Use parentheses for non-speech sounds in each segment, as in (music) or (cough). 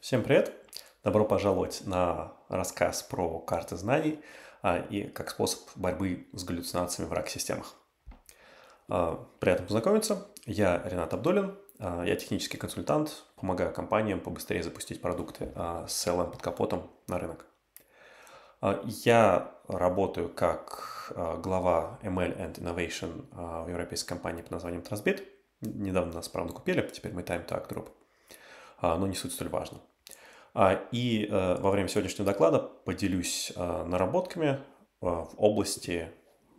Всем привет! Добро пожаловать на рассказ про карты знаний а, и как способ борьбы с галлюцинациями в рак-системах. А, приятно познакомиться. Я Ренат Абдулин. А, я технический консультант, помогаю компаниям побыстрее запустить продукты а, с CLM под капотом на рынок. А, я работаю как а, глава ML and Innovation а, в европейской компании под названием Transbit. Недавно нас, правда, купили, теперь мы Time to Act Group а, но не суть столь важно. А, и э, во время сегодняшнего доклада поделюсь э, наработками э, в области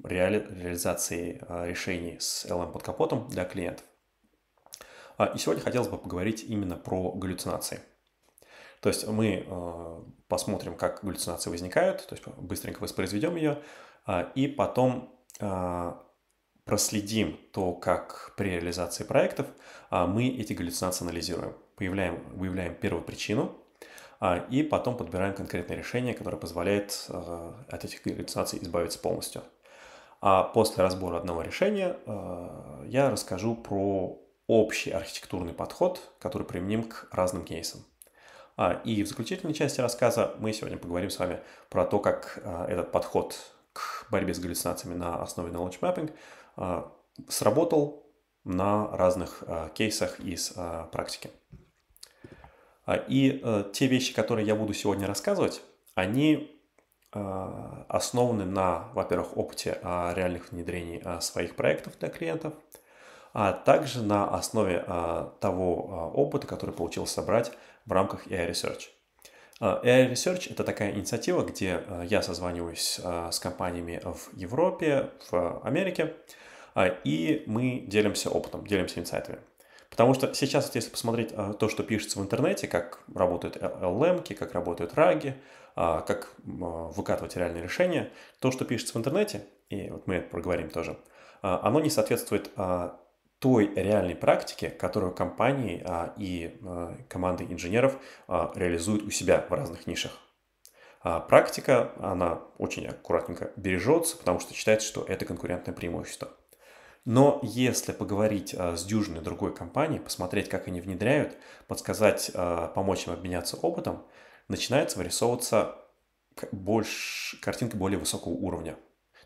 реали реализации решений с LM под капотом для клиентов. А, и сегодня хотелось бы поговорить именно про галлюцинации. То есть мы посмотрим, как галлюцинации возникают, то есть быстренько воспроизведем ее, а, и потом проследим то, как при реализации проектов мы эти галлюцинации анализируем. появляем выявляем первую причину, а, и потом подбираем конкретное решение, которое позволяет э, от этих галлюцинаций избавиться полностью. А после разбора одного решения э, я расскажу про общий архитектурный подход, который применим к разным кейсам. А, и в заключительной части рассказа мы сегодня поговорим с вами про то, как э, этот подход к борьбе с галлюцинациями на основе knowledge mapping сработал на разных кейсах из практики. А, и э, те вещи, которые я буду сегодня рассказывать, они э, основаны на, во-первых, опыте а, реальных внедрений а, своих проектов для клиентов, а также на основе того опыта, который получил собрать в рамках AI Research. AI Research – это такая инициатива, где э, я созваниваюсь с компаниями в Европе, в Америке, и мы делимся опытом, делимся инсайтами. Потому что сейчас, вот если посмотреть а, то, что пишется в интернете, как работают LLM, как работают раги, а, как а, выкатывать реальные решения, то, что пишется в интернете, и вот мы это проговорим тоже, оно не соответствует той реальной практике, которую компании и команды инженеров реализуют у себя в разных нишах. Практика, она очень аккуратненько бережется, потому что считается, что это конкурентное преимущество. Но если поговорить а, с дюжиной другой компании, посмотреть, как они внедряют, подсказать, а, помочь им обменяться опытом, начинается вырисовываться больше, картинка более высокого уровня.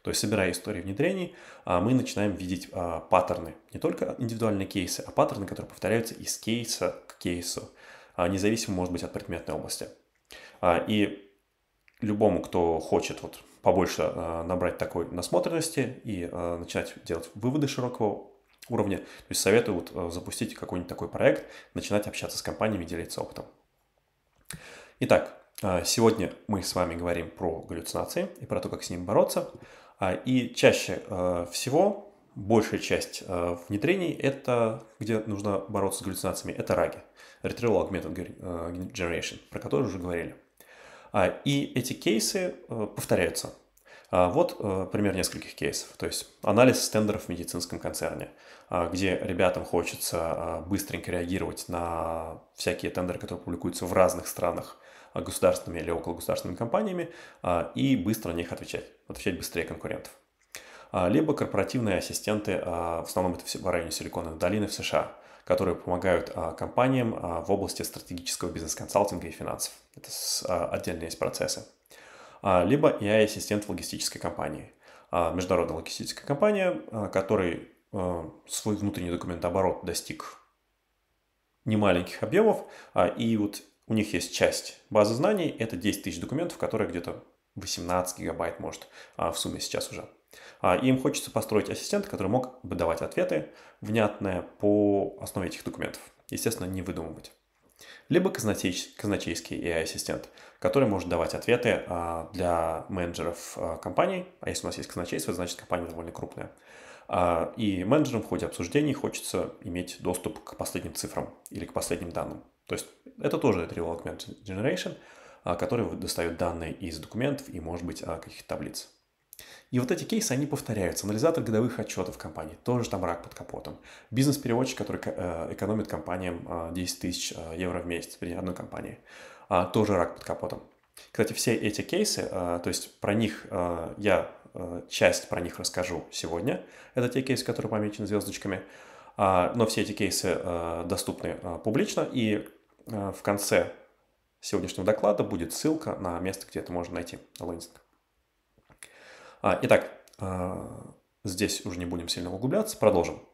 То есть, собирая истории внедрений, а, мы начинаем видеть паттерны. Не только индивидуальные кейсы, а паттерны, которые повторяются из кейса к кейсу, независимо, может быть, от предметной области. И любому, кто хочет вот побольше э, набрать такой насмотренности и э, начинать делать выводы широкого уровня. То есть советую вот э, запустить какой-нибудь такой проект, начинать общаться с компаниями, делиться опытом. Итак, сегодня мы с вами говорим про галлюцинации и про то, как с ними бороться. А, и чаще всего большая часть внедрений, это где нужно бороться с галлюцинациями, это раги. Retrieval Augmented Generation, про который уже говорили. А, и эти кейсы э, повторяются. А, вот э, пример нескольких кейсов. То есть анализ тендеров в медицинском концерне, а, где ребятам хочется быстренько реагировать на всякие тендеры, которые публикуются в разных странах государственными или около государственными компаниями, и быстро на них отвечать, отвечать быстрее конкурентов. Либо корпоративные ассистенты, в основном это в районе Силиконовой долины в США, которые помогают компаниям в области стратегического бизнес-консалтинга и финансов. Это с, а, отдельно есть процессы. А, либо я ассистент в логистической компании. А, международная логистическая компания, а, который а, свой внутренний документооборот достиг немаленьких объемов, а, и вот у них есть часть базы знаний, это 10 тысяч документов, которые где-то 18 гигабайт, может, а, в сумме сейчас уже. А, и им хочется построить ассистента, который мог бы давать ответы внятные по основе этих документов. Естественно, не выдумывать либо казначейский AI-ассистент, который может давать ответы а, для менеджеров а, компании. А если у нас есть казначейство, значит компания довольно крупная. А, и менеджерам в ходе обсуждений хочется иметь доступ к последним цифрам или к последним данным. То есть это тоже Real Augmented Generation, который достает данные из документов и, может быть, каких-то таблиц. И вот эти кейсы, они повторяются. Анализатор годовых отчетов компании, тоже там рак под капотом. Бизнес-переводчик, который э, экономит компаниям 10 э, тысяч э, евро в месяц при одной компании, а, тоже рак под капотом. Кстати, все эти кейсы, то есть про них я часть про них расскажу сегодня. Это те кейсы, которые помечены звездочками. А, но все эти кейсы доступны публично. И в конце сегодняшнего доклада будет ссылка на место, где это можно найти. Лэнсинг. А, итак, а, здесь уже не будем сильно углубляться, продолжим.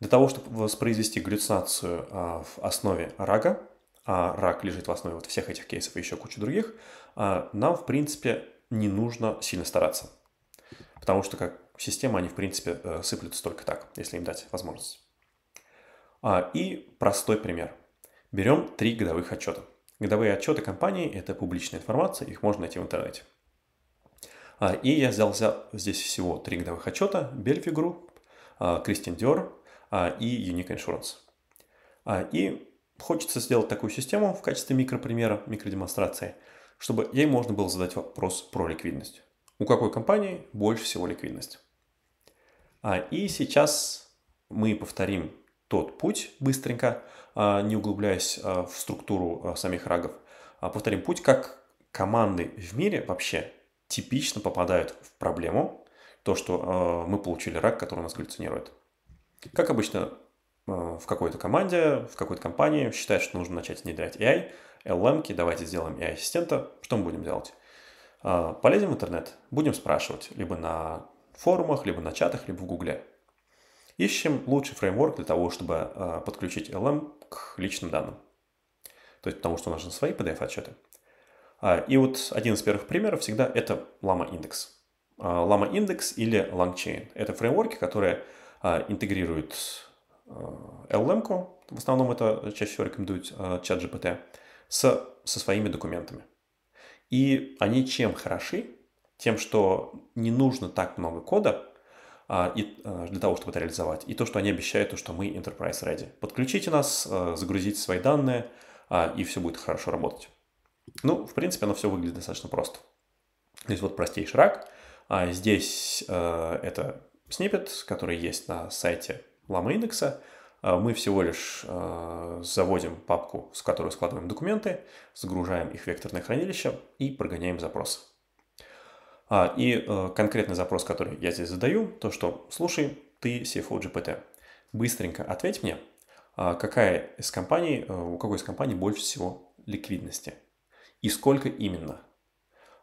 Для того, чтобы воспроизвести галлюцинацию а, в основе рага, а рак лежит в основе вот всех этих кейсов и еще кучу других, нам, в принципе, не нужно сильно стараться. Потому что как система они, в принципе, э, сыплются только так, если им дать возможность. И простой пример. Берем три годовых отчета. Годовые отчеты компании – это публичная информация, их можно найти в интернете. А, и я взял, взял здесь всего три годовых отчета, Belfi Group, Кристин Dior и Unique Insurance. А, и хочется сделать такую систему в качестве микропримера, микродемонстрации, чтобы ей можно было задать вопрос про ликвидность. У какой компании больше всего ликвидность? А, и сейчас мы повторим тот путь быстренько, не углубляясь в структуру самих рагов. Повторим путь, как команды в мире вообще типично попадают в проблему, то, что э, мы получили рак, который нас галлюцинирует. Как обычно э, в какой-то команде, в какой-то компании считают, что нужно начать внедрять AI, LLM, ки давайте сделаем AI-ассистента, что мы будем делать? Э, полезем в интернет, будем спрашивать, либо на форумах, либо на чатах, либо в гугле. Ищем лучший фреймворк для того, чтобы э, подключить LLM к личным данным. То есть потому что у нас же свои PDF-отчеты. А, и вот один из первых примеров всегда это лама Index, Лама Index или LangChain. Это фреймворки, которые а, интегрируют LLM, а, ку в основном это чаще всего рекомендуют чат GPT, с, со своими документами. И они чем хороши? Тем, что не нужно так много кода и, для того, чтобы это реализовать. И то, что они обещают, то, что мы Enterprise Ready. Подключите нас, загрузите свои данные, и все будет хорошо работать. Ну, в принципе, оно все выглядит достаточно просто. То есть вот простейший рак. А здесь э, это снипет, который есть на сайте Lama Index. Э, мы всего лишь э, заводим папку, с которой складываем документы, загружаем их в векторное хранилище и прогоняем запрос. А, и э, конкретный запрос, который я здесь задаю, то что «Слушай, ты CFO GPT, быстренько ответь мне, а какая из компаний, э, у какой из компаний больше всего ликвидности?» и сколько именно.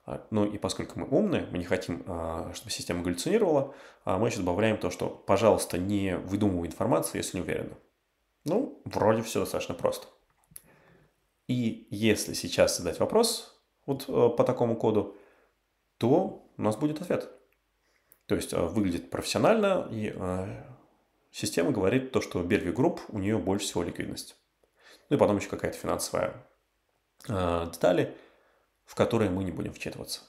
А, ну и поскольку мы умные, мы не хотим, а, чтобы система галлюцинировала, а мы еще добавляем то, что, пожалуйста, не выдумывай информацию, если не уверена. Ну, вроде все достаточно просто. И если сейчас задать вопрос вот э, по такому коду, то у нас будет ответ. То есть э, выглядит профессионально, и э, система говорит то, что Берви Групп, у нее больше всего ликвидность. Ну и потом еще какая-то финансовая Э, детали, в которые мы не будем вчитываться.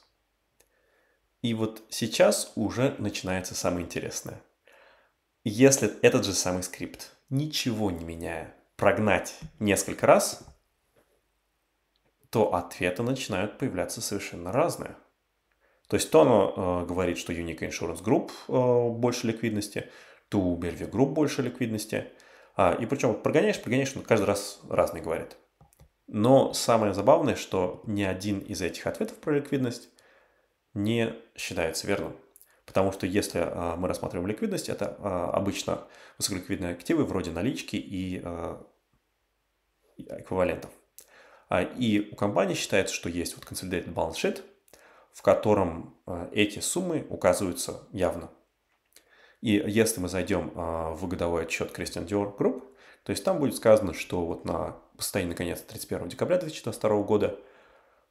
И вот сейчас уже начинается самое интересное. Если этот же самый скрипт, ничего не меняя, прогнать несколько раз, то ответы начинают появляться совершенно разные. То есть то оно э, говорит, что Unique Insurance Group э, больше ликвидности, то у Bervi Group больше ликвидности. А, и причем вот прогоняешь, прогоняешь, он каждый раз разный говорит. Но самое забавное, что ни один из этих ответов про ликвидность не считается верным. Потому что если а, мы рассматриваем ликвидность, это а, обычно высоколиквидные активы вроде налички и а, эквивалентов. И у компании считается, что есть вот Consolidated Balance Sheet, в котором эти суммы указываются явно. И если мы зайдем в годовой отчет Christian Dior Group, то есть там будет сказано, что вот на состоянии наконец конец 31 декабря 2022 года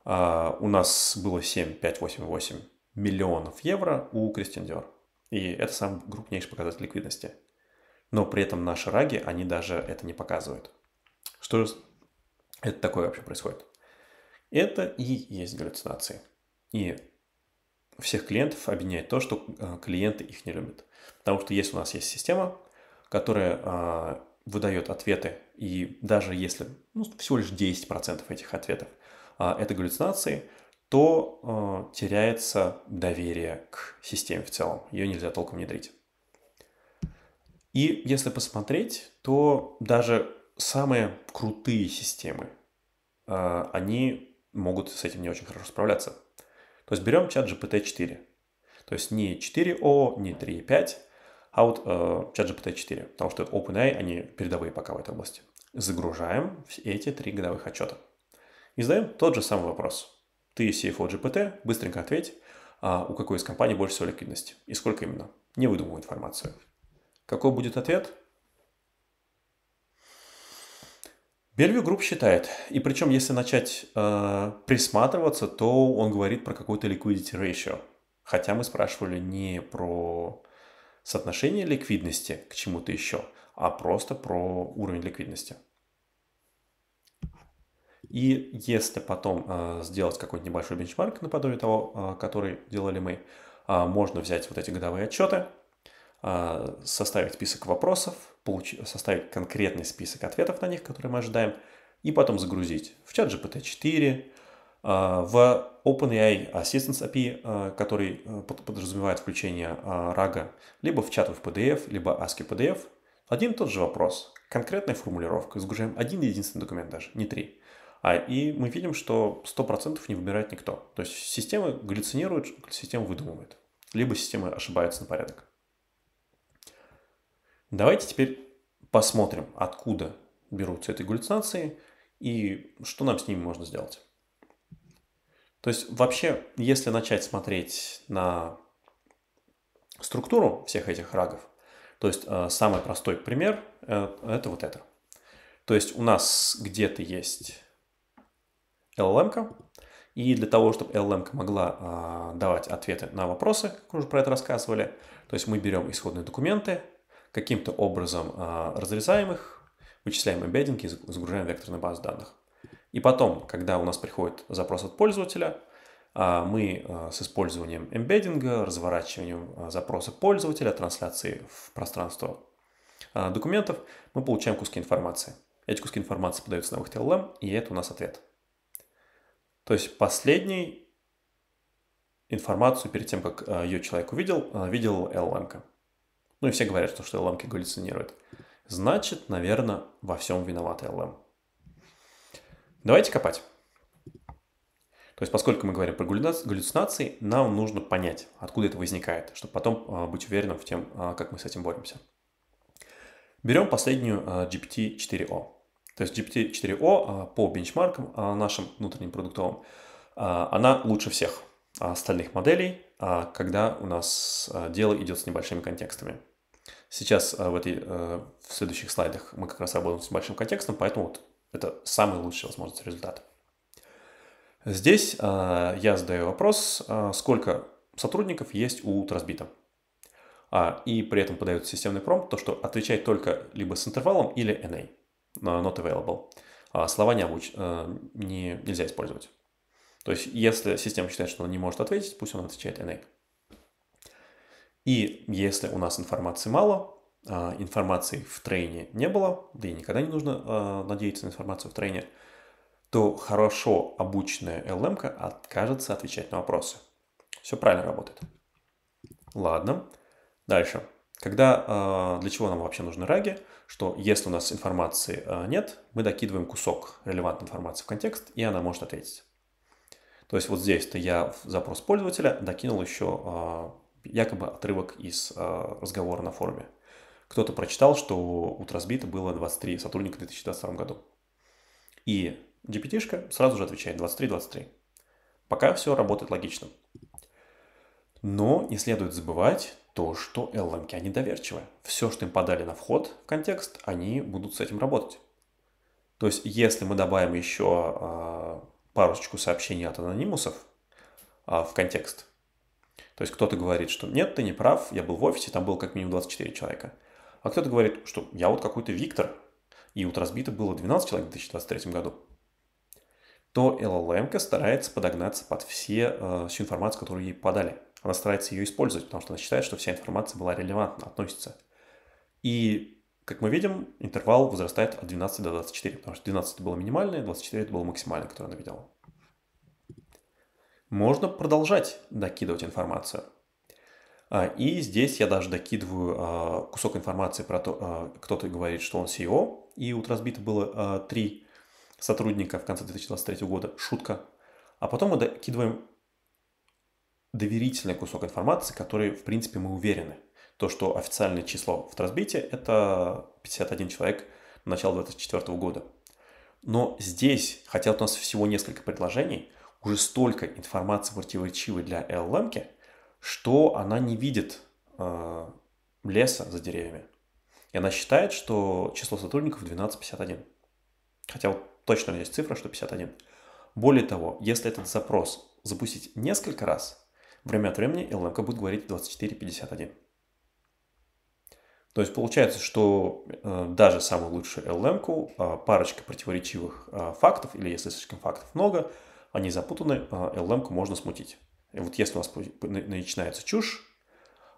а, у нас было 7,588 миллионов евро у Кристиндер. И это сам крупнейший показатель ликвидности. Но при этом наши раги, они даже это не показывают. Что же это такое вообще происходит? Это и есть галлюцинации. И всех клиентов объединяет то, что э, клиенты их не любят. Потому что есть у нас есть система, которая а, выдает ответы, и даже если ну, всего лишь 10% этих ответов а, это галлюцинации, то э, теряется доверие к системе в целом. Ее нельзя толком внедрить. И если посмотреть, то даже самые крутые системы, э, они могут с этим не очень хорошо справляться. То есть берем чат GPT-4. То есть не 4О, не 3.5, а вот э, ChatGPT 4, потому что OpenAI, они передовые пока в этой области. Загружаем эти три годовых отчета. И задаем тот же самый вопрос. Ты CFO GPT, быстренько ответь, а у какой из компаний больше всего ликвидности и сколько именно. Не выдумывай информацию. Какой будет ответ? Бельвью Групп считает, и причем если начать э, присматриваться, то он говорит про какой-то liquidity ratio. Хотя мы спрашивали не про соотношение ликвидности к чему-то еще, а просто про уровень ликвидности. И если потом э, сделать какой-то небольшой бенчмарк наподобие того, э, который делали мы, э, можно взять вот эти годовые отчеты, э, составить список вопросов, получ... составить конкретный список ответов на них, которые мы ожидаем, и потом загрузить в чат GPT-4, а, в OpenAI Assistance API, а, который а, подразумевает включение рага либо в чату в PDF, либо ASCII PDF, один и тот же вопрос, конкретная формулировка, загружаем один единственный документ даже, не три. А, и мы видим, что 100% не выбирает никто. То есть системы галлюцинируют, система выдумывает. Либо системы ошибаются на порядок. Давайте теперь посмотрим, откуда берутся эти галлюцинации и что нам с ними можно сделать. То есть вообще, если начать смотреть на структуру всех этих рагов, то есть э, самый простой пример э, – это вот это. То есть у нас где-то есть LLM, и для того, чтобы LLM могла а, давать ответы на вопросы, как уже про это рассказывали, то есть мы берем исходные документы, каким-то образом а, разрезаем их, вычисляем эмбеддинги и загружаем векторную базу данных. И потом, когда у нас приходит запрос от пользователя, а, мы а, с использованием эмбеддинга, разворачиванием а, запроса пользователя, трансляции в пространство документов, мы получаем куски информации. Эти куски информации подаются на выход LLM, и это у нас ответ. То есть последний информацию перед тем, как ее человек увидел, видел LLM. -ка. Ну и все говорят, что, что LLM галлюцинирует. Значит, наверное, во всем виноват LLM. Давайте копать. То есть, поскольку мы говорим про галлюцинации, нам нужно понять, откуда это возникает, чтобы потом а, быть уверенным в тем, а, как мы с этим боремся. Берем последнюю а, GPT-4O. То есть GPT-4O по бенчмаркам нашим внутренним продуктовым, она лучше всех остальных моделей, когда у нас дело идет с небольшими контекстами. Сейчас в, этой, в следующих слайдах мы как раз работаем с небольшим контекстом, поэтому вот это самый лучший возможный результат. Здесь э, я задаю вопрос, э, сколько сотрудников есть у Трасбита. А, и при этом подает системный промпт, то, что отвечает только либо с интервалом или NA, а, not available. А слова не обуч... Э, не, нельзя использовать. То есть, если система считает, что она не может ответить, пусть она отвечает NA. И если у нас информации мало, а, информации в трейне не было, да и никогда не нужно а, надеяться на информацию в трейне, то хорошо обученная LM откажется отвечать на вопросы. Все правильно работает. Ладно. Дальше. Когда, а, для чего нам вообще нужны раги? Что если у нас информации нет, мы докидываем кусок релевантной информации в контекст, и она может ответить. То есть вот здесь-то я в запрос пользователя докинул еще якобы отрывок из разговора на форуме кто-то прочитал, что у Трасбита было 23 сотрудника в 2022 году. И gpt сразу же отвечает 23-23. Пока все работает логично. Но не следует забывать то, что LLM они доверчивы. Все, что им подали на вход в контекст, они будут с этим работать. То есть, если мы добавим еще э, а, парочку сообщений от анонимусов э, в контекст, то есть кто-то говорит, что нет, ты не прав, я был в офисе, там было как минимум 24 человека – а кто-то говорит, что я вот какой-то Виктор, и вот разбито было 12 человек в 2023 году, то LLM старается подогнаться под все, э, всю информацию, которую ей подали. Она старается ее использовать, потому что она считает, что вся информация была релевантна, относится. И, как мы видим, интервал возрастает от 12 до 24, потому что 12 это было минимальное, 24 это было максимальное, которое она видела. Можно продолжать докидывать информацию. А, и здесь я даже докидываю а, кусок информации про то, а, кто-то говорит, что он CEO, и у Трансбита было три сотрудника в конце 2023 года, шутка. А потом мы докидываем доверительный кусок информации, который, в принципе, мы уверены. То, что официальное число в Трансбите – это 51 человек на начало 2024 года. Но здесь, хотя у нас всего несколько предложений, уже столько информации противоречивой для LLM-ки – что она не видит э, леса за деревьями. И она считает, что число сотрудников 1251. Хотя вот точно есть цифра, что 51. Более того, если этот запрос запустить несколько раз, время от времени ЛМК будет говорить 2451. То есть получается, что э, даже самую лучшую LM, э, а, парочка противоречивых э, фактов, или если слишком фактов много, они запутаны, э, LM можно смутить. Вот если у нас начинается чушь,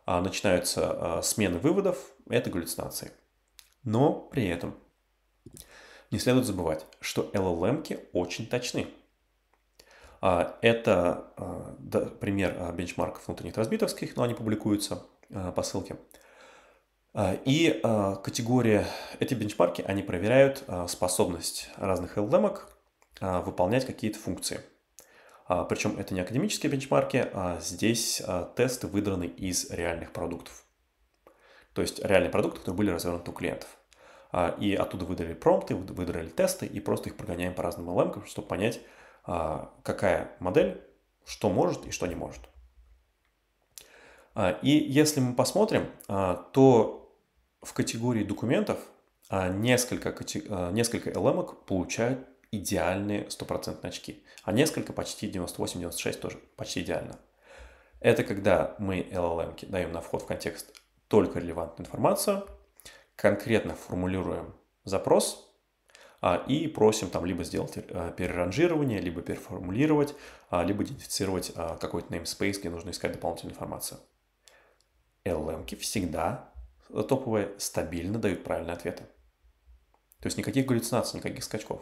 а, начинаются а, смены выводов, это галлюцинации. Но при этом не следует забывать, что LLM очень точны. А, это пример бенчмарков внутренних разбитовских, но они публикуются по ссылке. И категория, эти бенчмарки, они проверяют способность разных LLM выполнять какие-то функции – а, Причем это не академические бенчмарки, а здесь а, тесты выдраны из реальных продуктов. То есть реальные продукты, которые были развернуты у клиентов. А, и оттуда выдали промпты, выдрали тесты и просто их прогоняем по разным LM, чтобы понять, какая модель, что может и что не может. И если мы посмотрим, то в категории документов несколько, несколько LM получают идеальные стопроцентные очки, а несколько почти 98-96 тоже почти идеально. Это когда мы LLM даем на вход в контекст только релевантную информацию, конкретно формулируем запрос а, и просим там либо сделать э, переранжирование, либо переформулировать, а, либо идентифицировать а, какой-то namespace, где нужно искать дополнительную информацию. LLM всегда э, топовые стабильно дают правильные ответы. То есть никаких галлюцинаций, никаких скачков.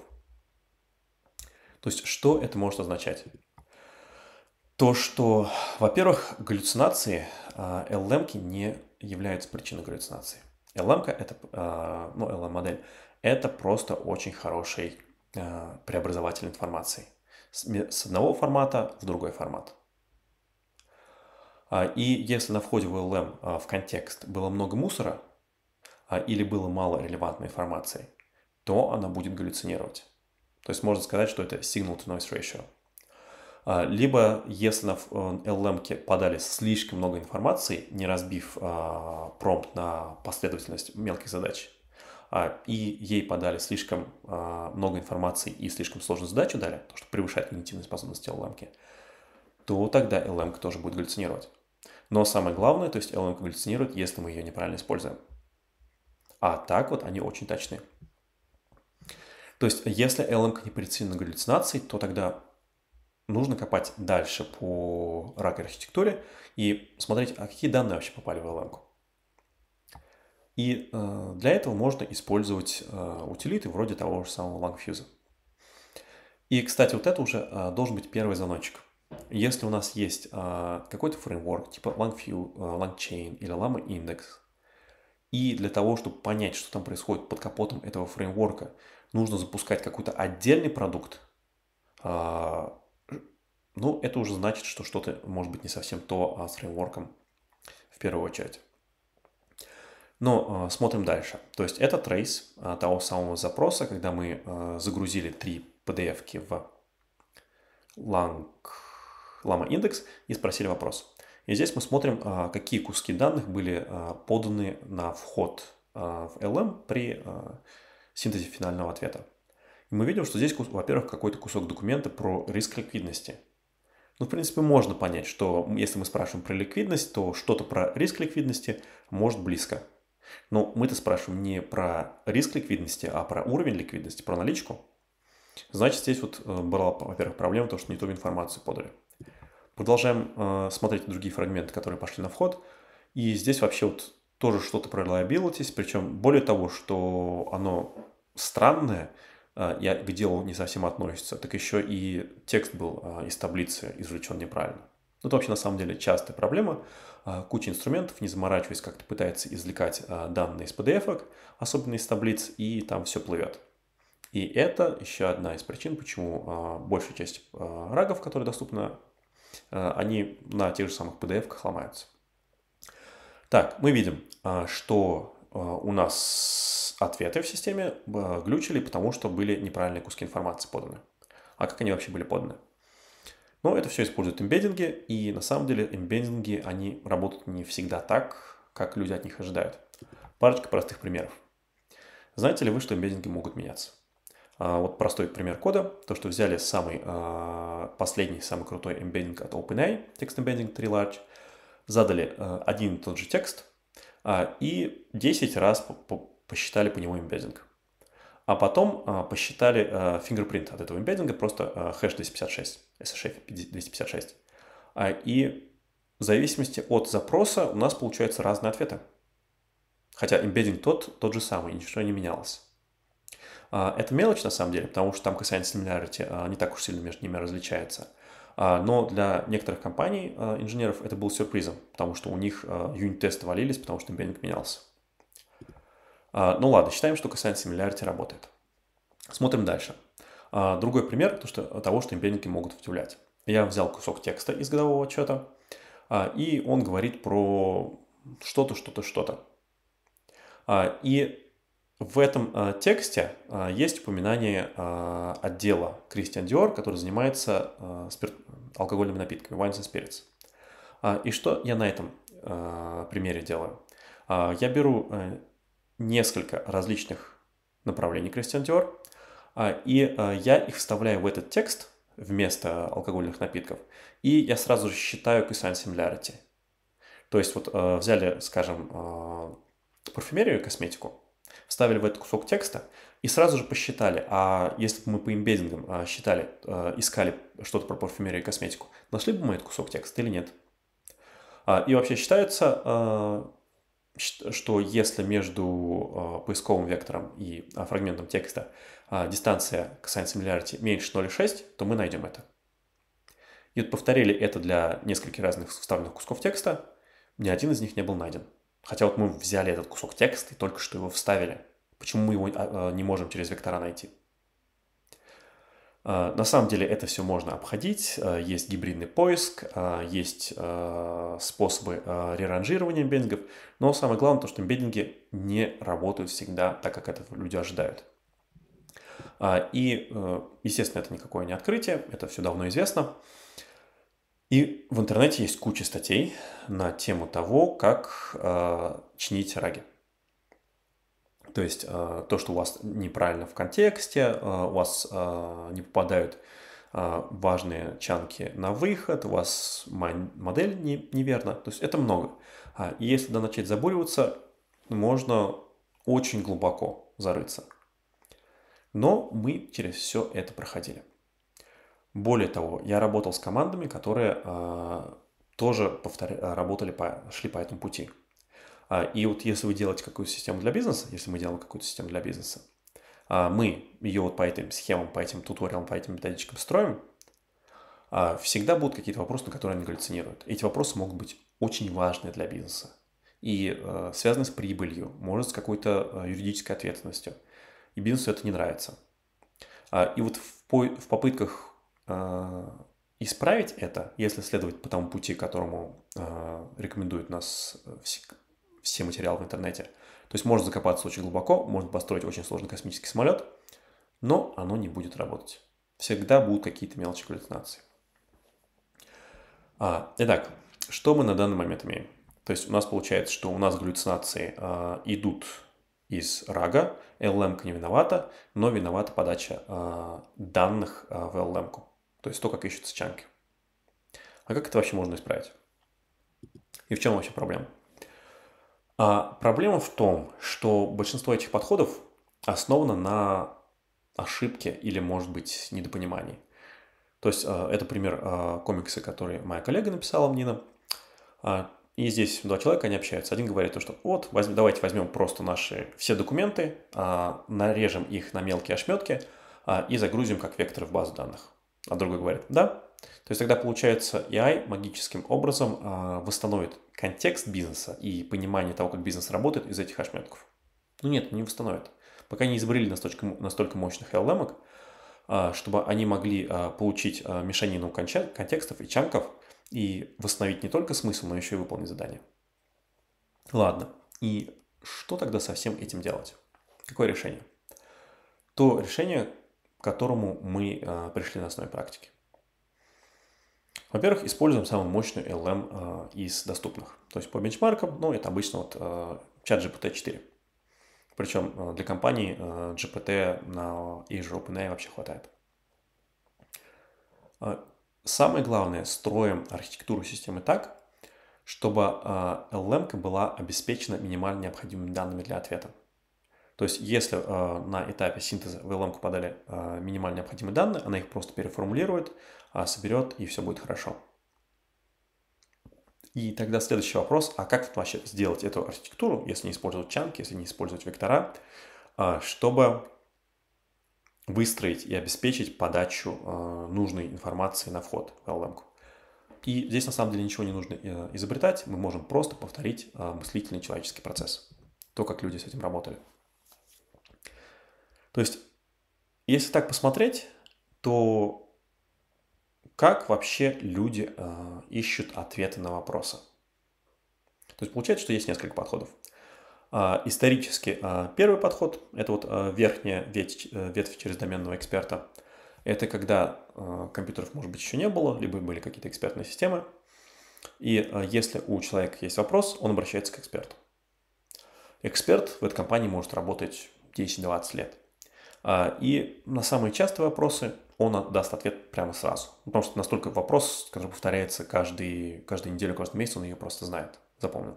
То есть, что это может означать? То, что, во-первых, галлюцинации, LLM а, не являются причиной галлюцинации. LLM, это, а, ну, LLM-модель, это просто очень хороший а, преобразователь информации. С одного формата в другой формат. И если на входе в LLM в контекст было много мусора или было мало релевантной информации, то она будет галлюцинировать. То есть можно сказать, что это signal-to-noise ratio. А, либо, если на LLM э, подали слишком много информации, не разбив а, промпт на последовательность мелких задач, а, и ей подали слишком много информации и слишком сложную задачу дали, то что превышает когнитивные способности LLM, то тогда LLM тоже будет галлюцинировать. Но самое главное, то есть LLM галлюцинирует, если мы ее неправильно используем. А так вот они очень точны. То есть, если ЛМК не прицелена галлюцинацией, то тогда нужно копать дальше по рак архитектуре и смотреть, а какие данные вообще попали в LM. -ку. И э, для этого можно использовать э, утилиты вроде того же самого LangFuse. И, кстати, вот это уже э, должен быть первый звоночек. Если у нас есть э, какой-то фреймворк типа LangFuse, э, LangChain или Lama Index, и для того, чтобы понять, что там происходит под капотом этого фреймворка, нужно запускать какой-то отдельный продукт, а, ну, это уже значит, что что-то может быть не совсем то а с фреймворком в первую очередь. Но а, смотрим дальше. То есть это трейс а, того самого запроса, когда мы загрузили три pdf в lang, lama index и спросили вопрос. И здесь мы смотрим, какие куски данных были поданы на вход в LM при синтезе финального ответа. И мы видим, что здесь, во-первых, какой-то кусок документа про риск ликвидности. Ну, в принципе, можно понять, что если мы спрашиваем про ликвидность, то что-то про риск ликвидности может близко. Но мы-то спрашиваем не про риск ликвидности, а про уровень ликвидности, про наличку. Значит, здесь вот э, была, во-первых, проблема, в том, что не ту информацию подали. Продолжаем э, смотреть другие фрагменты, которые пошли на вход. И здесь вообще вот тоже что-то про liabilities, причем более того, что оно странное, а, я, к делу не совсем относится, так еще и текст был а, из таблицы извлечен неправильно. Ну, это вообще на самом деле частая проблема. А, куча инструментов, не заморачиваясь, как-то пытается извлекать данные из PDF, особенно из таблиц, и там все плывет. И это еще одна из причин, почему большая часть рагов, которые доступны, они на тех же самых PDF ломаются. Так, мы видим, что у нас ответы в системе э, глючили, потому что были неправильные куски информации поданы. А как они вообще были поданы? Но ну, это все используют эмбеддинги, и на самом деле эмбеддинги, они работают не всегда так, как люди от них ожидают. Парочка простых примеров. Знаете ли вы, что эмбеддинги могут меняться? А, вот простой пример кода, то, что взяли самый а, последний, самый крутой эмбеддинг от OpenAI, текст embedding 3 large, задали а, один и тот же текст и 10 раз посчитали по нему имбеддинг. А потом а, посчитали а, фингерпринт от этого имбеддинга, просто а, хэш 256, SHF 256. А, и в зависимости от запроса у нас получаются разные ответы. Хотя имбеддинг тот, тот же самый, ничего не менялось. А, это мелочь на самом деле, потому что там касание similarity не так уж сильно между ними различается. но для некоторых компаний инженеров это был сюрпризом, потому что у них юнит-тесты валились, потому что имбеддинг менялся. А, ну ладно, считаем, что касается similarity работает. Смотрим дальше. А, другой пример то, что, того, что имперники могут удивлять. Я взял кусок текста из годового отчета, а, и он говорит про что-то, что-то, что-то. И в этом тексте есть упоминание отдела Christian Dior, который занимается спирт... алкогольными напитками, wines and spirits. и что я на этом примере делаю? я беру э, несколько различных направлений крестьян а, и а, я их вставляю в этот текст вместо алкогольных напитков, и я сразу же считаю коэффициент similarity. То есть вот а, взяли, скажем, парфюмерию и косметику, вставили в этот кусок текста и сразу же посчитали, а если бы мы по имбеддингам считали, искали что-то про парфюмерию и косметику, нашли бы мы этот кусок текста или нет? И вообще считается что если между а, поисковым вектором и а, фрагментом текста а, дистанция касается similarity меньше 0,6, то мы найдем это. И вот повторили это для нескольких разных вставленных кусков текста, ни один из них не был найден. Хотя вот мы взяли этот кусок текста и только что его вставили. Почему мы его не можем через вектора найти? А, на самом деле это все можно обходить. А, есть гибридный поиск, а, есть способы реранжирования бендингов. Но самое главное то, что бендинги не работают всегда так, как это люди ожидают. И, э, естественно, это никакое не открытие, это все давно известно. И в интернете есть куча статей на тему того, как чинить раги. То есть а, то, что у вас неправильно в контексте, а, у вас а, не попадают важные чанки на выход, у вас модель не, неверна. То есть это много. И если начать забуриваться, можно очень глубоко зарыться. Но мы через все это проходили. Более того, я работал с командами, которые тоже повтор... работали по... шли по этому пути. А, и вот если вы делаете какую-то систему для бизнеса, если мы делаем какую-то систему для бизнеса, а, мы ее вот по этим схемам, по этим туториалам, по этим методичкам строим, а, всегда будут какие-то вопросы, на которые они галлюцинируют. Эти вопросы могут быть очень важные для бизнеса и связаны с прибылью, может, с какой-то юридической ответственностью. И бизнесу это не нравится. И вот в, в попытках исправить это, если следовать по тому пути, которому рекомендует нас э, все материалы в интернете. То есть можно закопаться очень глубоко, можно построить очень сложный космический самолет, но оно не будет работать. Всегда будут какие-то мелочи галлюцинации. А, итак, что мы на данный момент имеем? То есть у нас получается, что у нас галлюцинации а, идут из рага, LLM не виновата, но виновата подача а, данных а, в LLM, -ку. то есть то, как ищутся чанки. А как это вообще можно исправить? И в чем вообще проблема? А проблема в том, что большинство этих подходов основано на ошибке или, может быть, недопонимании. То есть а, это пример а, комикса, который моя коллега написала мне. А, и здесь два человека, они общаются. Один говорит то, что вот, возьм, давайте возьмем просто наши все документы, нарежем их на мелкие ошметки и загрузим как вектор в базу данных. А другой говорит, да, то есть тогда получается AI магическим образом а, восстановит контекст бизнеса и понимание того, как бизнес работает из этих ошметков. Ну нет, не восстановит. Пока не изобрели настолько, настолько мощных LLM, а, чтобы они могли а, получить мешанину контекстов и чанков и восстановить не только смысл, но еще и выполнить задание. Ладно, и что тогда со всем этим делать? Какое решение? То решение, к которому мы пришли на основе практики. Во-первых, используем самую мощную LLM а, из доступных. То есть по бенчмаркам, ну, это обычно вот а, чат GPT-4. Причем а, для компании GPT на Azure OpenAI вообще хватает. Самое главное, строим архитектуру системы так, чтобы LLM была обеспечена минимально необходимыми данными для ответа. То есть если э, на этапе синтеза в LM подали э, минимально необходимые данные, она их просто переформулирует, э, соберет и все будет хорошо. И тогда следующий вопрос, а как вообще сделать эту архитектуру, если не использовать чанки, если не использовать вектора, э, чтобы выстроить и обеспечить подачу э, нужной информации на вход в LM. И здесь на самом деле ничего не нужно э, изобретать, мы можем просто повторить мыслительный человеческий процесс, то, как люди с этим работали. То есть, если так посмотреть, то как вообще люди э, ищут ответы на вопросы? То есть получается, что есть несколько подходов. Э, исторически э, первый подход – это вот э, верхняя ветвь, э, ветвь через доменного эксперта. Это когда э, компьютеров, может быть, еще не было, либо были какие-то экспертные системы. И э, если у человека есть вопрос, он обращается к эксперту. Эксперт в этой компании может работать 10-20 лет. А, и на самые частые вопросы он даст ответ прямо сразу. Потому что настолько вопрос, который повторяется каждый, каждую неделю, каждый месяц, он ее просто знает, запомнил.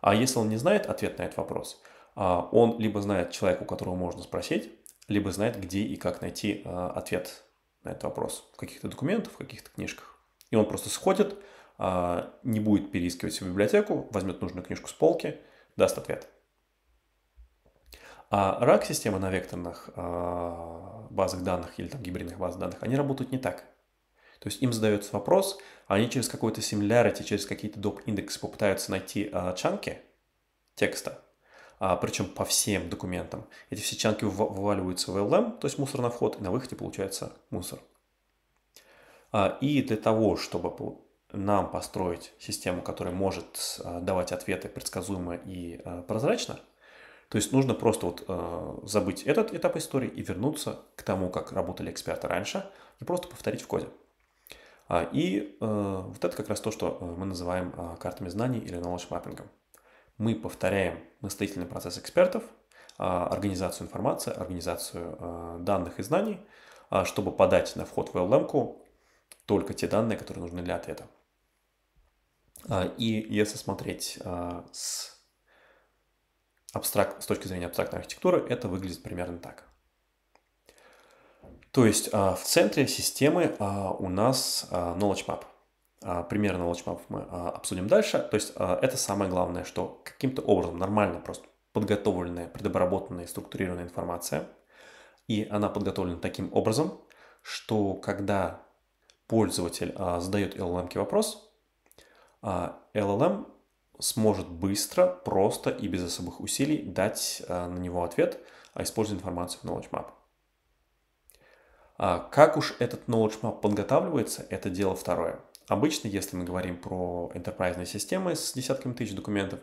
А если он не знает ответ на этот вопрос, а, он либо знает человека, у которого можно спросить, либо знает, где и как найти а, ответ на этот вопрос. В каких-то документах, в каких-то книжках. И он просто сходит, не будет переискивать в библиотеку, возьмет нужную книжку с полки, даст ответ. А рак-системы на векторных а, базах данных или там гибридных баз данных, они работают не так. То есть им задается вопрос, они через какой-то similarity, через какие-то доп. индексы попытаются найти а, чанки текста, а, причем по всем документам. Эти все чанки вываливаются в LM, то есть мусор на вход, и на выходе получается мусор. А, и для того, чтобы нам построить систему, которая может давать ответы предсказуемо и прозрачно, то есть нужно просто вот э, забыть этот этап истории и вернуться к тому, как работали эксперты раньше, и просто повторить в коде. А, и э, вот это как раз то, что э, мы называем э, картами знаний или knowledge mapping. Мы повторяем мыслительный процесс экспертов, э, организацию информации, организацию э, данных и знаний, э, чтобы подать на вход в LLM только те данные, которые нужны для ответа. А, и если смотреть э, с абстракт, с точки зрения абстрактной архитектуры это выглядит примерно так. То есть а, в центре системы а, у нас а, knowledge map. Пример knowledge map мы обсудим дальше. То есть это самое главное, что каким-то образом нормально просто подготовленная, предобработанная, структурированная информация. И она подготовлена таким образом, что когда пользователь задает LLM вопрос, LLM сможет быстро, просто и без особых усилий дать э, на него ответ, а используя информацию в Knowledge Map. А, как уж этот Knowledge Map подготавливается, это дело второе. Обычно, если мы говорим про энтерпрайзные системы с десятками тысяч документов,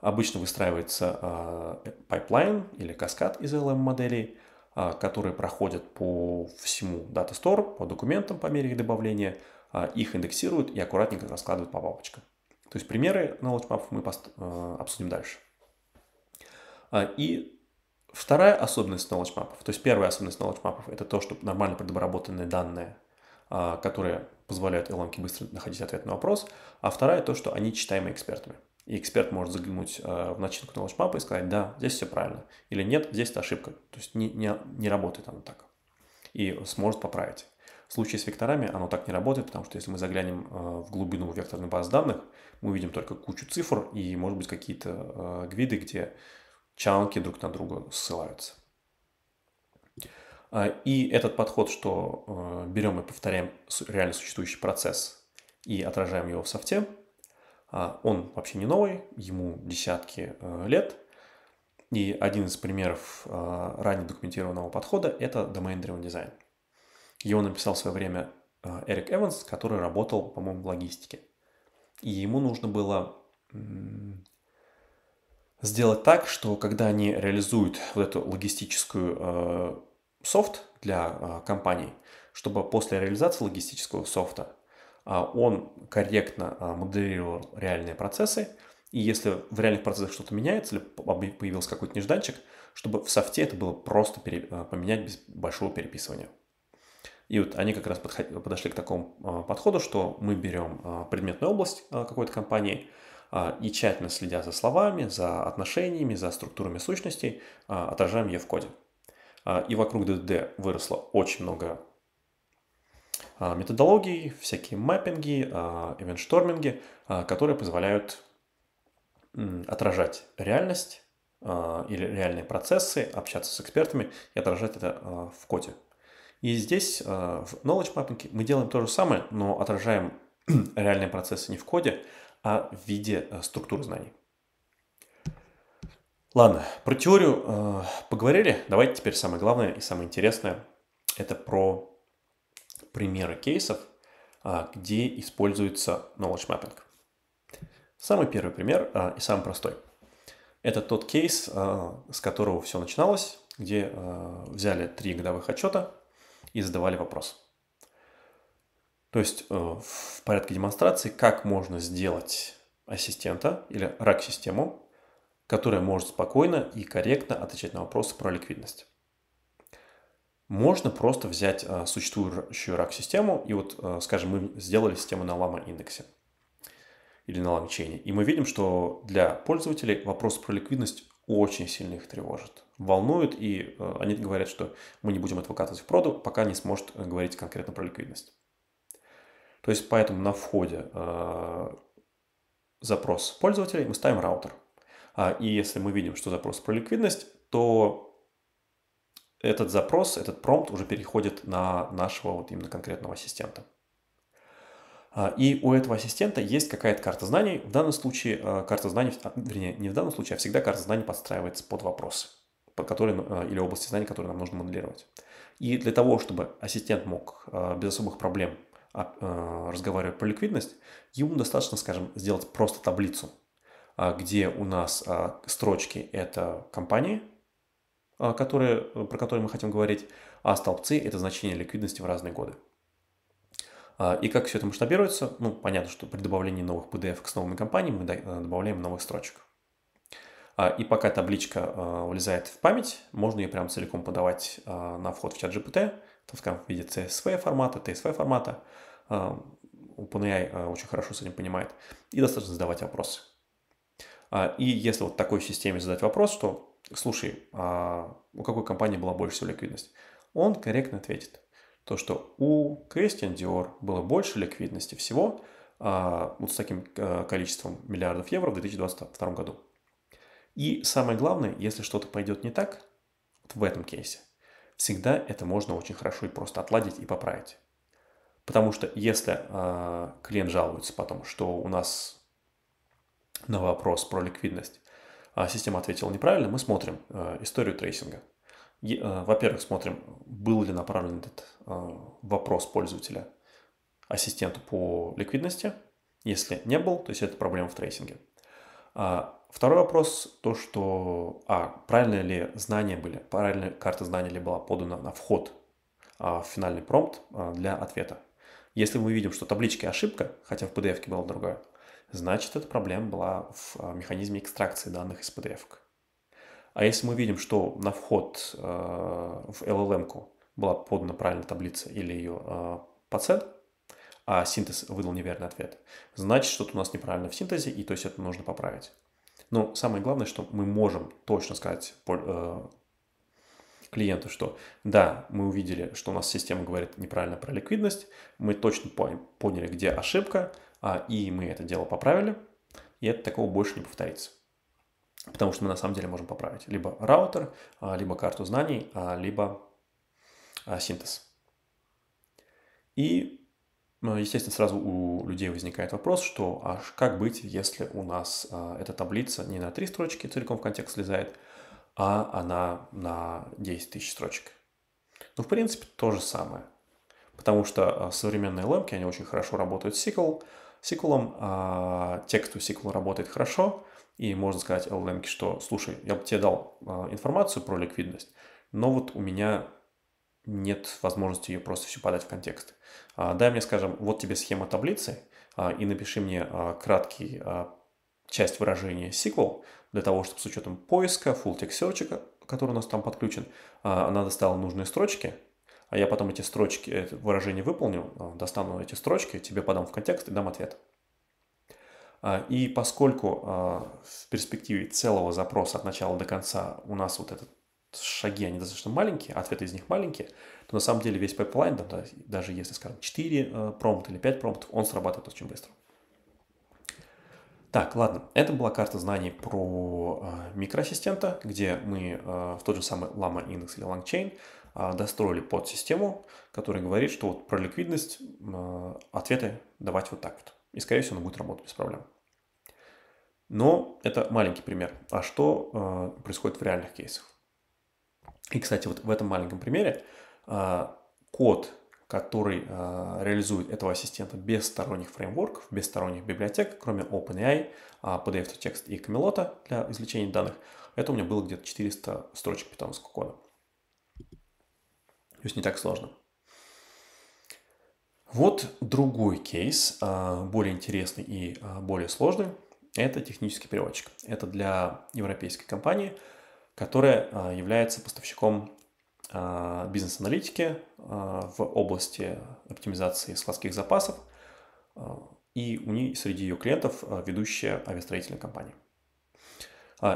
обычно выстраивается пайплайн или каскад из LM-моделей, а, которые проходят по всему Data Store, по документам по мере их добавления, их индексируют и аккуратненько раскладывают по папочкам. То есть примеры knowledge ну, map мы пост- э, обсудим дальше. А, и вторая особенность knowledge map, то есть первая особенность knowledge map это то, что нормально предобработанные данные, а, которые позволяют LM быстро находить ответ на вопрос, а вторая то, что они читаемы экспертами. И эксперт может заглянуть э, в начинку knowledge map и сказать, да, здесь все правильно, или нет, здесь это ошибка, то есть не, не, не работает оно так, и сможет поправить. В случае с векторами оно так не работает, потому что если мы заглянем э, в глубину векторной базы данных, мы увидим только кучу цифр и, может быть, какие-то э, гвиды, где чанки друг на друга ссылаются. А, и этот подход, что э, берем и повторяем реально существующий процесс и отражаем его в софте, а, он вообще не новый, ему десятки лет. И один из примеров ранее документированного подхода – это domain-driven дизайн – его написал в свое время э, Эрик Эванс, который работал, по-моему, в логистике. И ему нужно было сделать так, что когда они реализуют вот эту логистическую э, софт для э, компаний, чтобы после реализации логистического софта э, он корректно э, моделировал реальные процессы, и если в реальных процессах что-то меняется или появился какой-то нежданчик, чтобы в софте это было просто пере, э, поменять без большого переписывания. И вот они как раз подошли к такому а, подходу, что мы берем а, предметную область а, какой-то компании и тщательно следя за словами, за отношениями, за структурами сущностей, отражаем ее в коде. И вокруг DDD выросло очень много методологий, всякие маппинги, ивентшторминги, которые позволяют отражать реальность или реальные процессы, общаться с экспертами и отражать это в коде. И здесь э, в knowledge mapping мы делаем то же самое, но отражаем (clears throat) реальные процессы не в коде, а в виде э, структуры знаний. Ладно, про теорию э, поговорили. Давайте теперь самое главное и самое интересное. Это про примеры кейсов, э, где используется knowledge mapping. Самый первый пример э, и самый простой. Это тот кейс, э, с которого все начиналось, где э, взяли три годовых отчета и задавали вопрос. То есть э, в порядке демонстрации, как можно сделать ассистента или рак-систему, которая может спокойно и корректно отвечать на вопросы про ликвидность. Можно просто взять э, существующую рак-систему, и вот, э, скажем, мы сделали систему на лама индексе или на лама чейне, и мы видим, что для пользователей вопрос про ликвидность очень сильно их тревожит. Волнуют и э, они говорят, что мы не будем это выкатывать в продукт, пока не сможет э, говорить конкретно про ликвидность. То есть поэтому на входе э, запрос пользователей мы ставим раутер. А, и если мы видим, что запрос про ликвидность, то этот запрос, этот промпт уже переходит на нашего вот именно конкретного ассистента. А, и у этого ассистента есть какая-то карта знаний. В данном случае э, карта знаний, а, вернее, не в данном случае, а всегда карта знаний подстраивается под вопросы по которой, а, или области знаний, которые нам нужно моделировать. И для того, чтобы ассистент мог а, без особых проблем а, разговаривать про ликвидность, ему достаточно, скажем, сделать просто таблицу, где у нас строчки – это компании, которые, про которые мы хотим говорить, а столбцы – это значение ликвидности в разные годы. И как все это масштабируется? Ну, понятно, что при добавлении новых PDF к новыми компаниями мы добавляем новых строчек. А, и пока табличка улезает а, в память, можно ее прям целиком подавать а, на вход в чат GPT, там в виде CSV формата, TSV формата. OpenAI очень хорошо с этим понимает. И достаточно задавать вопросы. И если вот такой системе задать вопрос, что, слушай, а у какой компании была больше всего ликвидность? Он корректно ответит. То, что у Кристиан Диор было больше ликвидности всего, вот с таким количеством миллиардов евро в 2022 году. И самое главное, если что-то пойдет не так, вот в этом кейсе, всегда это можно очень хорошо и просто отладить и поправить. Потому что если э, клиент жалуется потом, что у нас на вопрос про ликвидность э, система ответила неправильно, мы смотрим э, историю трейсинга. Э, во-первых, смотрим, был ли направлен этот э, вопрос пользователя ассистенту по ликвидности. Если не был, то есть это проблема в трейсинге. Второй вопрос, то что, а, правильно ли знания были, правильная карта знаний ли была подана на вход а, в финальный промпт а, для ответа. Если мы видим, что таблички ошибка, хотя в PDF была другая, значит, эта проблема была в а, механизме экстракции данных из PDF. -к. А если мы видим, что на вход э, в LLM была подана правильная таблица или ее э, а, пациент, а синтез выдал неверный ответ, значит, что-то у нас неправильно в синтезе, и то есть это нужно поправить. Но самое главное, что мы можем точно сказать э, клиенту, что да, мы увидели, что у нас система говорит неправильно про ликвидность, мы точно поняли, где ошибка, а, и мы это дело поправили, и это такого больше не повторится. Потому что мы на самом деле можем поправить либо раутер, а, либо карту знаний, а, либо синтез. И ну, естественно, сразу у людей возникает вопрос, что аж как быть, если у нас а, эта таблица не на три строчки целиком в контекст слезает, а она на 10 тысяч строчек. Ну, в принципе, то же самое. Потому что а, современные лэмки, они очень хорошо работают с SQL, SQL, а текст у SQL работает хорошо, и можно сказать LLM, что, слушай, я бы тебе дал а, информацию про ликвидность, но вот у меня нет возможности ее просто все подать в контекст. А, дай мне, скажем, вот тебе схема таблицы, а, и напиши мне а, краткий часть выражения SQL, для того, чтобы с учетом поиска, full text search, который у нас там подключен, она достала нужные строчки, а я потом эти строчки, это выражение выполню, достану эти строчки, тебе подам в контекст и дам ответ. И поскольку в перспективе целого запроса от начала до конца у нас вот этот шаги, они достаточно маленькие, а ответы из них маленькие, то на самом деле весь пайплайн, там, даже если, скажем, 4 э, промпта или 5 промптов, он срабатывает очень быстро. Так, ладно, это была карта знаний про э, микроассистента, где мы э, в тот же самый Lama Index или LangChain э, достроили подсистему, которая говорит, что вот про ликвидность э, ответы давать вот так вот. И, скорее всего, она будет работать без проблем. Но это маленький пример. А что э, происходит в реальных кейсах? И, кстати, вот в этом маленьком примере а, код, который а, реализует этого ассистента без сторонних фреймворков, без сторонних библиотек, кроме OpenAI, а, PDF-to-Text и Camelot для извлечения данных, это у меня было где-то 400 строчек питонского кода. То есть не так сложно. Вот другой кейс, более интересный и более сложный. Это технический переводчик. Это для европейской компании – которая а, является поставщиком а, бизнес-аналитики а, в области оптимизации складских запасов, и у нее, среди ее клиентов ведущая авиастроительная компания.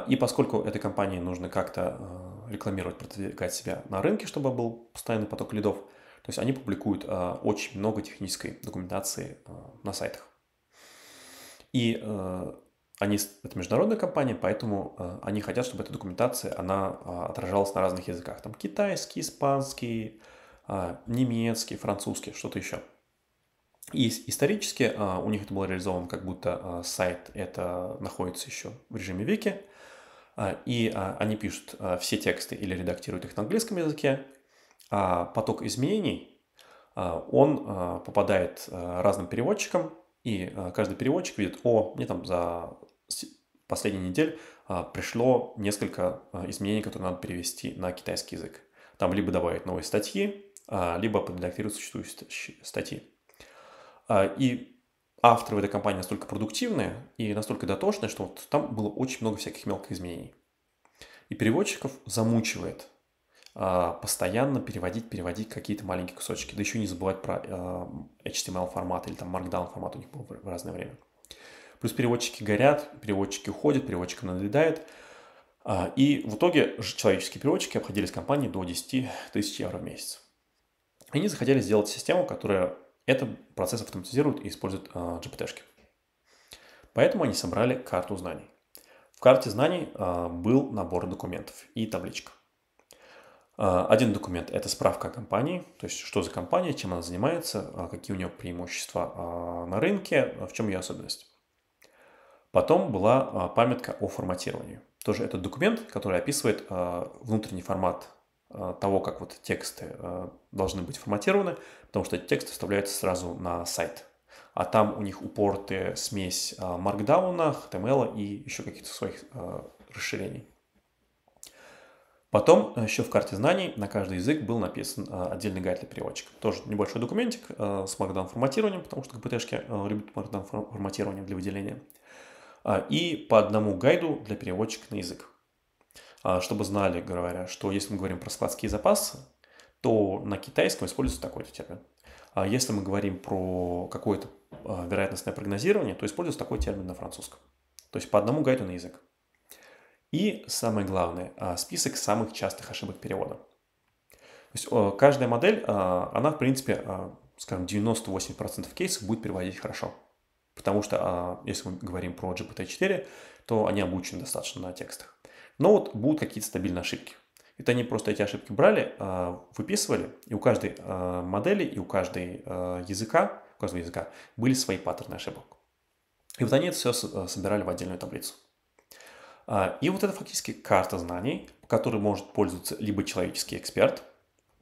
И поскольку этой компании нужно как-то рекламировать, продвигать себя на рынке, чтобы был постоянный поток лидов, то есть они публикуют очень много технической документации на сайтах. И они, это международная компания, поэтому э, они хотят, чтобы эта документация, она э, отражалась на разных языках. Там китайский, испанский, э, немецкий, французский, что-то еще. И исторически э, у них это было реализовано, как будто э, сайт это находится еще в режиме вики. Э, и э, они пишут э, все тексты или редактируют их на английском языке. А поток изменений, э, он э, попадает э, разным переводчикам, и а, каждый переводчик видит, о, мне там за последнюю неделю а, пришло несколько а, изменений, которые надо перевести на китайский язык. Там либо добавить новые статьи, либо подредактировать существующие статьи. И авторы в этой компании настолько продуктивные и настолько дотошные, что вот там было очень много всяких мелких изменений. И переводчиков замучивает а, постоянно переводить, переводить какие-то маленькие кусочки. Да еще не забывать про а, HTML формат или там Markdown формат у них был в разное время. Плюс переводчики горят, переводчики уходят, переводчикам надоедает. А, и в итоге человеческие переводчики обходились компании до 10 тысяч евро в месяц. Они захотели сделать систему, которая этот процесс автоматизирует и использует GPT-шки. Поэтому они собрали карту знаний. В карте знаний был набор документов и табличка. А, один документ – это справка о компании, то есть что за компания, чем она занимается, а, какие у нее преимущества а, на рынке, в чем ее особенность. Потом была памятка о форматировании. Тоже это документ, который описывает внутренний формат того, как вот тексты должны быть форматированы, потому что эти тексты вставляются сразу на сайт. А там у них упорты смесь маркдауна, HTML и еще каких-то своих расширений. Потом э, еще в карте знаний на каждый язык был написан э, отдельный гайд для переводчика. Тоже небольшой документик э, с markdown форматированием потому что ГПТшки любят markdown форматирование для выделения. А, и по одному гайду для переводчика на язык. А, чтобы знали, говоря, что если мы говорим про складские запасы, то на китайском используется такой-то термин. А если мы говорим про какое-то вероятностное прогнозирование, то используется такой термин на французском. То есть по одному гайду на язык. И самое главное, а, список самых частых ошибок перевода. То есть каждая модель, а, она в принципе, а, скажем, 98% кейсов будет переводить хорошо. Потому что если мы говорим про GPT-4, то они обучены достаточно на текстах. Но вот будут какие-то стабильные ошибки. Это они просто эти ошибки брали, выписывали, и у каждой модели, и у каждой языка, у каждого языка были свои паттерны ошибок. И вот они это все собирали в отдельную таблицу. А, и вот это фактически карта знаний, которой может пользоваться либо человеческий эксперт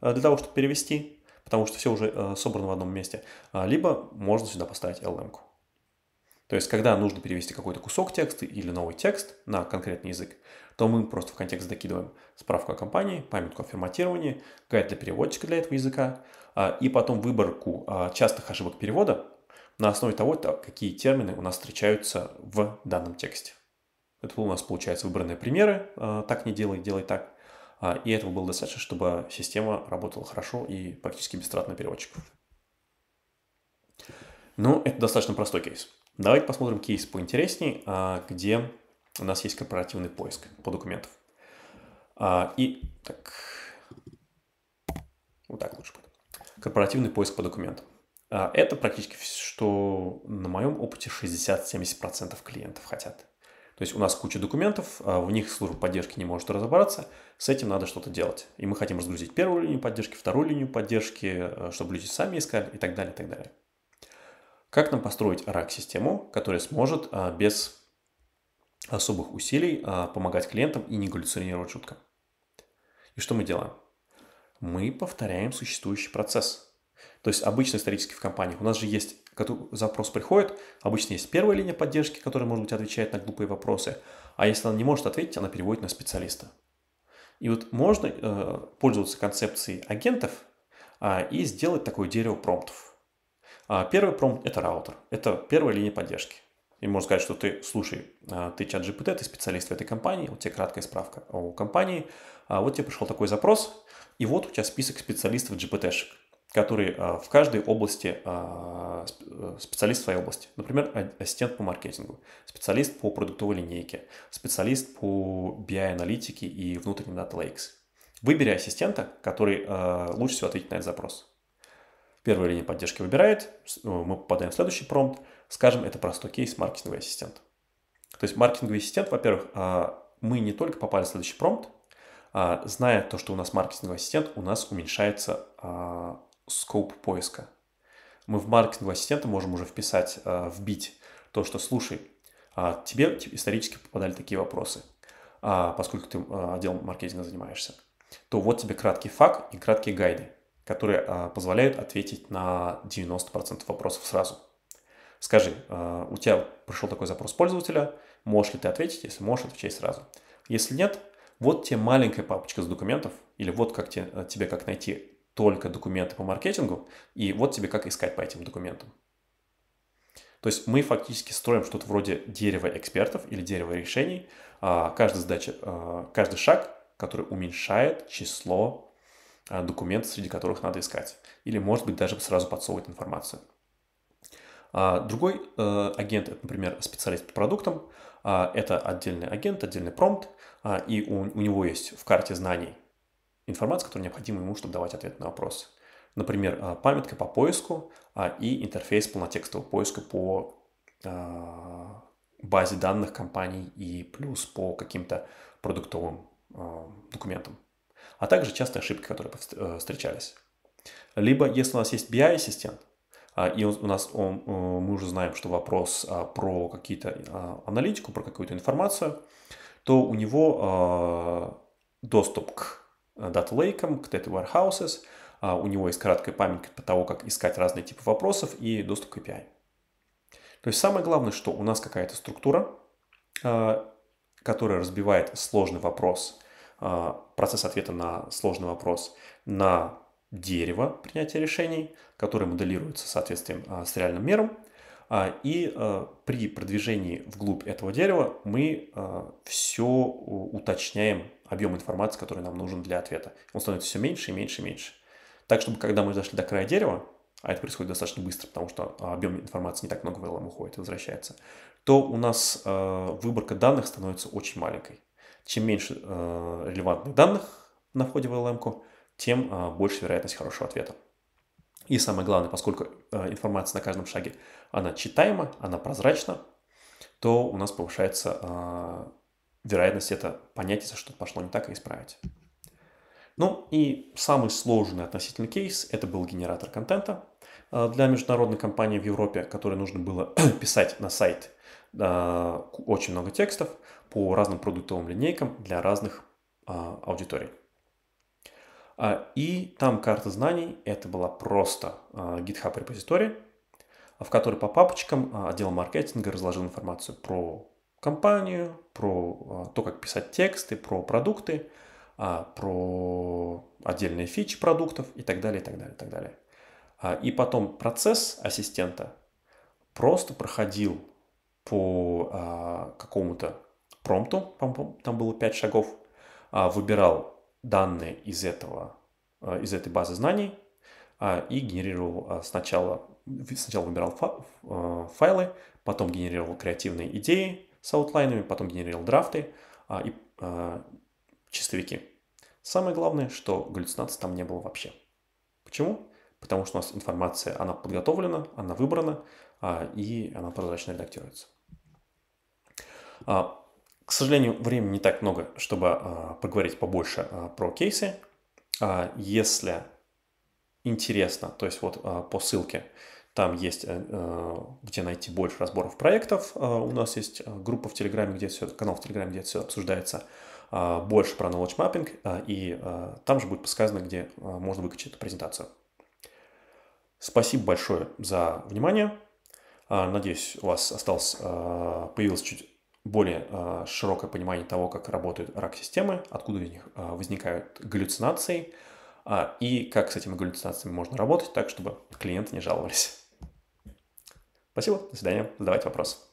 а, для того, чтобы перевести, потому что все уже э, собрано в одном месте, а, либо можно сюда поставить LM-ку. То есть, когда нужно перевести какой-то кусок текста или новый текст на конкретный язык, то мы просто в контекст докидываем справку о компании, памятку о форматировании, гайд для переводчика для этого языка, и потом выборку частых ошибок перевода на основе того, какие термины у нас встречаются в данном тексте. Это у нас, получается, выбранные примеры. Э, так не делай, делай так. А, и этого было достаточно, чтобы система работала хорошо и практически без трат на переводчиков. Ну, это достаточно простой кейс. Давайте посмотрим кейс поинтереснее, а, где у нас есть корпоративный поиск по документам. А, и так, вот так лучше будет. Корпоративный поиск по документам. Это практически что на моем опыте 60-70% клиентов хотят. То есть у нас куча документов, а в них служба поддержки не может разобраться, с этим надо что-то делать. И мы хотим разгрузить первую линию поддержки, вторую линию поддержки, э, чтобы люди сами искали и так далее, и так далее. Как нам построить RAC-систему, которая сможет а, без особых усилий а, помогать клиентам и не галлюцинировать жутко? И что мы делаем? Мы повторяем существующий процесс – то есть обычно исторически в компаниях у нас же есть, когда запрос приходит, обычно есть первая линия поддержки, которая, может быть, отвечает на глупые вопросы, а если она не может ответить, она переводит на специалиста. И вот можно э, пользоваться концепцией агентов э, и сделать такое дерево промптов. А первый промпт – это раутер, это первая линия поддержки. И можно сказать, что ты, слушай, а, ты чат GPT, ты специалист в этой компании, вот тебе краткая справка о компании, а вот тебе пришел такой запрос, и вот у тебя список специалистов GPT-шек который э, в каждой области э, э, специалист в своей области. Например, а, ассистент по маркетингу, специалист по продуктовой линейке, специалист по BI-аналитике и внутренним Data Lakes. Выбери ассистента, который лучше всего ответит на этот запрос. Первая линия поддержки выбирает, мы попадаем в следующий промпт, скажем, это простой кейс маркетинговый ассистент. То есть маркетинговый ассистент, во-первых, а, мы не только попали в следующий промпт, а, зная то, что у нас маркетинговый ассистент, у нас уменьшается скоп поиска. Мы в маркетингового ассистента можем уже вписать, э, вбить то, что слушай, а тебе исторически попадали такие вопросы, а поскольку ты э, отделом маркетинга занимаешься, то вот тебе краткий факт и краткие гайды, которые э, позволяют ответить на 90% вопросов сразу. Скажи, у тебя пришел такой запрос пользователя, можешь ли ты ответить? Если можешь, отвечай сразу. Если нет, вот тебе маленькая папочка с документов, или вот как тебе, тебе как найти только документы по маркетингу, и вот тебе как искать по этим документам. То есть мы фактически строим что-то вроде дерева экспертов или дерева решений. А, каждая задача, а, каждый шаг, который уменьшает число а, документов, среди которых надо искать. Или, может быть, даже сразу подсовывать информацию. Другой э, агент, это, например, специалист по продуктам. Это отдельный агент, отдельный промпт. И у него есть в карте знаний информация, которая необходима ему, чтобы давать ответ на вопрос, Например, а, памятка по поиску а, и интерфейс полнотекстового поиска по а, базе данных компаний и плюс по каким-то продуктовым документам. А также частые ошибки, которые э, встречались. Либо, если у нас есть BI-ассистент, и у нас он, э, мы уже знаем, что вопрос про какую то аналитику, про какую-то информацию, то у него доступ к Э, Data к Data Warehouses. А, у него есть краткая память по того, как искать разные типы вопросов и доступ к API. То есть самое главное, что у нас какая-то структура, а, которая разбивает сложный вопрос, а, процесс ответа на сложный вопрос на дерево принятия решений, которое моделируется соответствием с реальным миром. И при продвижении вглубь этого дерева мы все уточняем объем информации, который нам нужен для ответа. Он становится все меньше и меньше и меньше. Так, чтобы когда мы дошли до края дерева, а это происходит достаточно быстро, потому что а, объем информации не так много в LM уходит и возвращается, то у нас э, выборка данных становится очень маленькой. Чем меньше э, релевантных данных на входе в LM, тем э, больше вероятность хорошего ответа. И самое главное, поскольку э, информация на каждом шаге, она читаема, она прозрачна, то у нас повышается э, вероятность это понять, если что-то пошло не так, и исправить. Ну и самый сложный относительно кейс – это был генератор контента э, для международной компании в Европе, которой нужно было (clears throat) писать на сайт э, очень много текстов по разным продуктовым линейкам для разных а, аудиторий. А, и там карта знаний – это была просто э, GitHub репозиторий, в который по папочкам отдел маркетинга разложил информацию про компанию, про а, то, как писать тексты, про продукты, а, про отдельные фичи продуктов и так далее, и так далее, и так далее. А, и потом процесс ассистента просто проходил по какому-то промпту, там было 5 шагов, выбирал данные из этого, из этой базы знаний и генерировал сначала, сначала выбирал файлы, потом генерировал креативные идеи, с аутлайнами, потом генерировал драфты а, и а, чистовики. Самое главное, что галлюцинаций там не было вообще. Почему? Потому что у нас информация, она подготовлена, она выбрана, а, и она прозрачно редактируется. А, к сожалению, времени не так много, чтобы а, поговорить побольше а, про кейсы. А, если интересно, то есть вот а, по ссылке, там есть, э, э, где найти больше разборов проектов. Э, у нас есть группа в Телеграме, где все, канал в Телеграме, где все обсуждается больше про knowledge mapping, и там же будет подсказано, где можно выкачать эту презентацию. Спасибо большое за внимание. Надеюсь, у вас осталось, появилось чуть более широкое понимание того, как работают рак-системы, откуда у них возникают галлюцинации, и как с этими галлюцинациями можно работать так, чтобы клиенты не жаловались. Спасибо, до свидания, задавайте вопросы.